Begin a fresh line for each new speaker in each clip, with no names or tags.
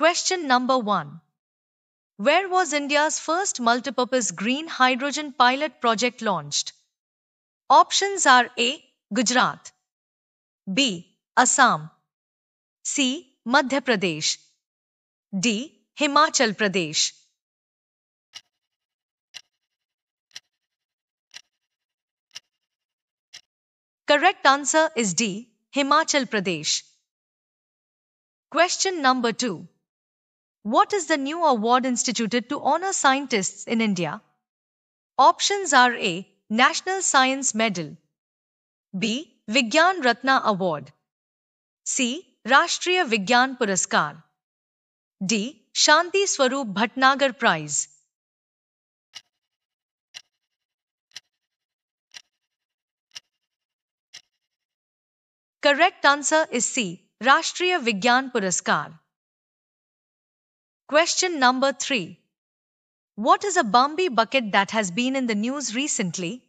Question number one. Where was India's first multipurpose green hydrogen pilot project launched? Options are A. Gujarat B. Assam C. Madhya Pradesh D. Himachal Pradesh Correct answer is D. Himachal Pradesh. Question number 2. What is the new award instituted to honor scientists in India? Options are A. National Science Medal, B. Vigyan Ratna Award, C. Rashtriya Vigyan Puraskar, D. Shanti Swaroop Bhatnagar Prize. Correct answer is C. Rashtriya Vigyan Puraskar. Question number three What is a Bambi bucket that has been in the news recently?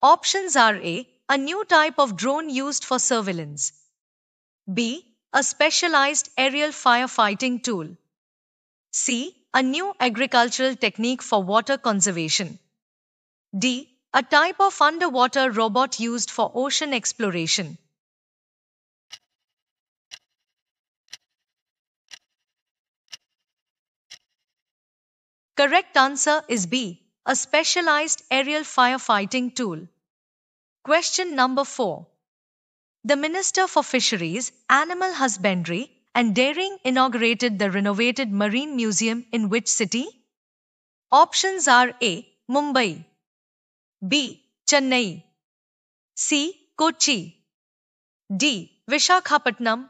Options are A. A new type of drone used for surveillance. B. A specialized aerial firefighting tool. C. A new agricultural technique for water conservation. D. A type of underwater robot used for ocean exploration. Correct answer is B, a specialized aerial firefighting tool. Question number 4. The Minister for Fisheries, Animal Husbandry and Dairying inaugurated the renovated Marine Museum in which city? Options are A. Mumbai B. Chennai C. Kochi D. Vishakhapatnam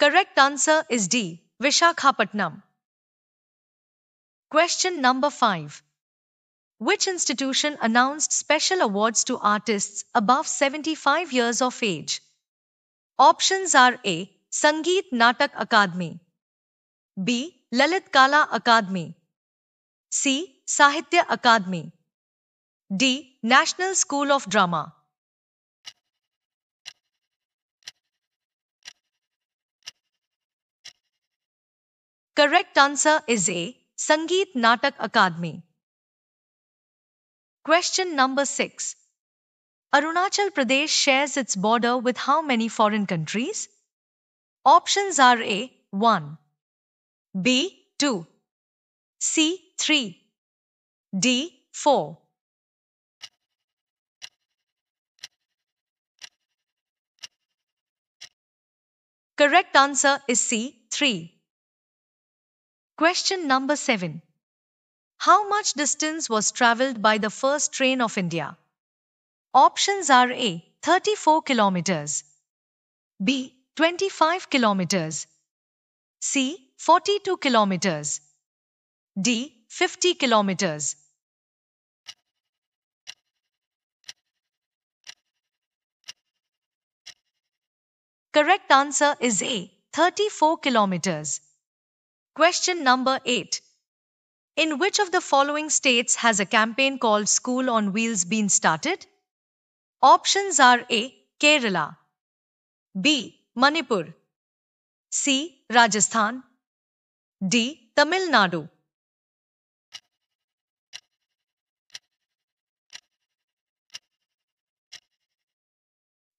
Correct answer is D. Vishakhapatnam. Question number 5. Which institution announced special awards to artists above 75 years of age? Options are A. Sangeet Natak Akadmi B. Lalit Kala Akadmi C. Sahitya Akadmi D. National School of Drama Correct answer is A. Sangeet Natak Akadmi. Question number 6. Arunachal Pradesh shares its border with how many foreign countries? Options are A. 1. B. 2. C. 3. D. 4. Correct answer is C. 3. Question number 7. How much distance was traveled by the first train of India? Options are A 34 kilometers, B 25 kilometers, C 42 kilometers, D 50 kilometers. Correct answer is A 34 kilometers. Question number 8. In which of the following states has a campaign called School on Wheels been started? Options are A. Kerala B. Manipur C. Rajasthan D. Tamil Nadu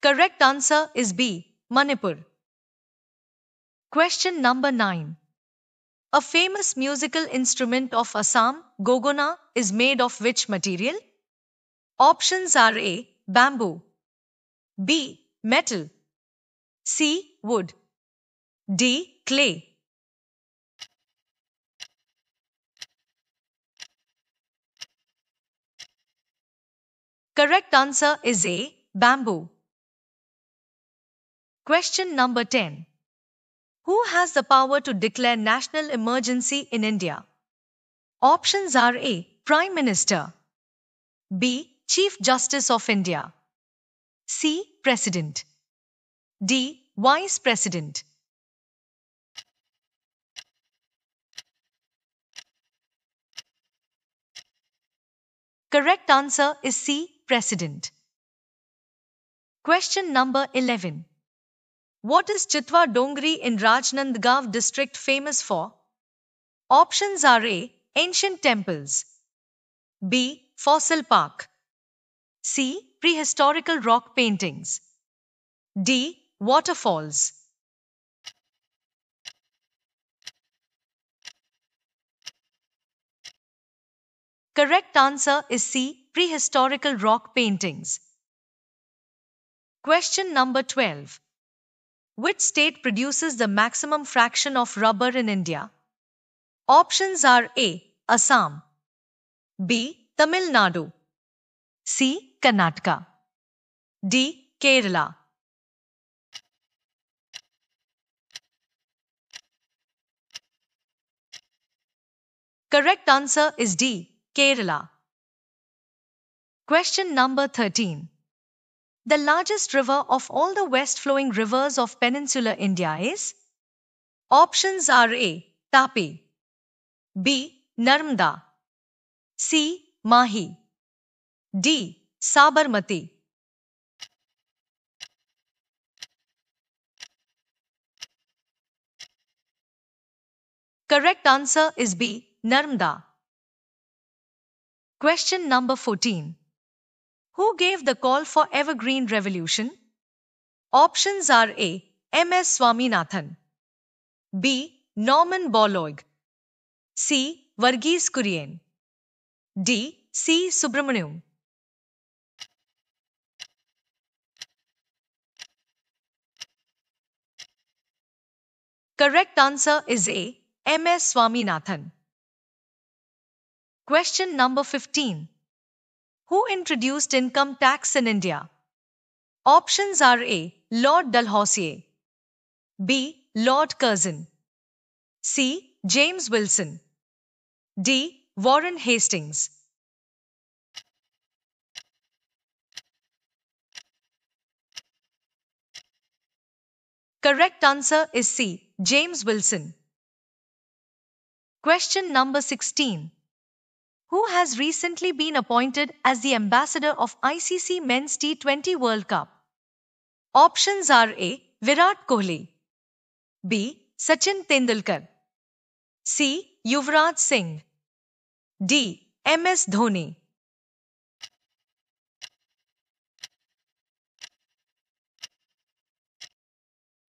Correct answer is B. Manipur. Question number 9. A famous musical instrument of Assam, gogona, is made of which material? Options are A. Bamboo B. Metal C. Wood D. Clay Correct answer is A. Bamboo. Question number 10. Who has the power to declare national emergency in India? Options are A. Prime Minister B. Chief Justice of India C. President D. Vice President Correct answer is C. President. Question number 11. What is Chitwa Dongri in Rajnandgaon district famous for? Options are A. Ancient temples. B. Fossil park. C. Prehistorical rock paintings. D. Waterfalls. Correct answer is C. Prehistorical rock paintings. Question number 12. Which state produces the maximum fraction of rubber in India? Options are A. Assam B. Tamil Nadu C. Karnataka D. Kerala Correct answer is D. Kerala. Question number 13. The largest river of all the west flowing rivers of peninsular India is? Options are A. Tapi, B. Narmada, C. Mahi, D. Sabarmati. Correct answer is B. Narmada. Question number 14. Who gave the call for evergreen revolution? Options are A. M. S. Swaminathan, B. Norman Borlaug, C. Varghese Kurien, D. C. Subramaniam. Correct answer is A. M. S. Swaminathan. Question number 15. Who introduced income tax in India? Options are A. Lord Dalhousie, B. Lord Curzon, C. James Wilson, D. Warren Hastings. Correct answer is C. James Wilson. Question number 16 who has recently been appointed as the ambassador of ICC Men's T20 World Cup. Options are A. Virat Kohli, B. Sachin Tendulkar, C. Yuvraj Singh, D. MS Dhoni.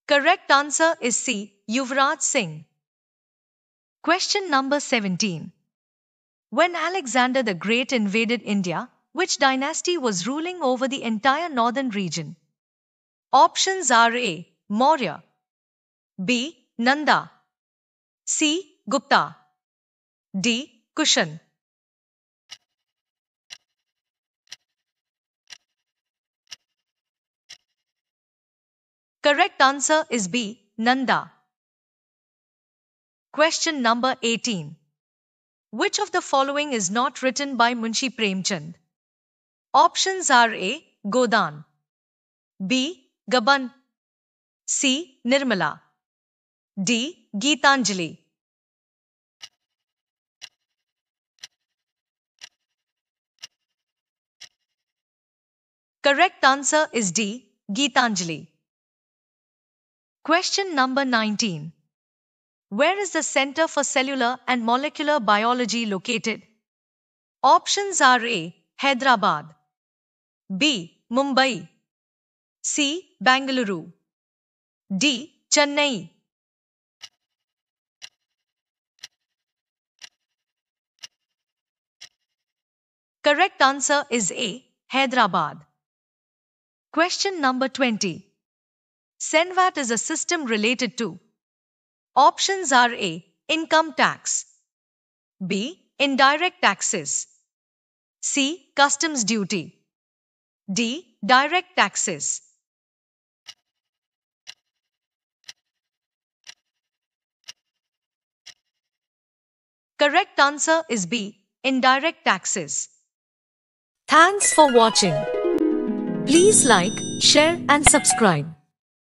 Correct answer is C. Yuvraj Singh. Question number 17. When Alexander the Great invaded India, which dynasty was ruling over the entire northern region? Options are A. Maurya, B. Nanda, C. Gupta, D. Kushan. Correct answer is B. Nanda. Question number 18. Which of the following is not written by Munshi Premchand? Options are A. Godan, B. Gaban, C. Nirmala, D. Geetanjali. Correct answer is D. Geetanjali. Question number 19. Where is the Center for Cellular and Molecular Biology located? Options are A. Hyderabad B. Mumbai C. Bangalore D. Chennai Correct answer is A. Hyderabad. Question number 20. Senvat is a system related to Options are A. Income tax, B. Indirect taxes, C. Customs duty, D. Direct taxes. Correct answer is B. Indirect taxes. Thanks for watching. Please like, share and subscribe.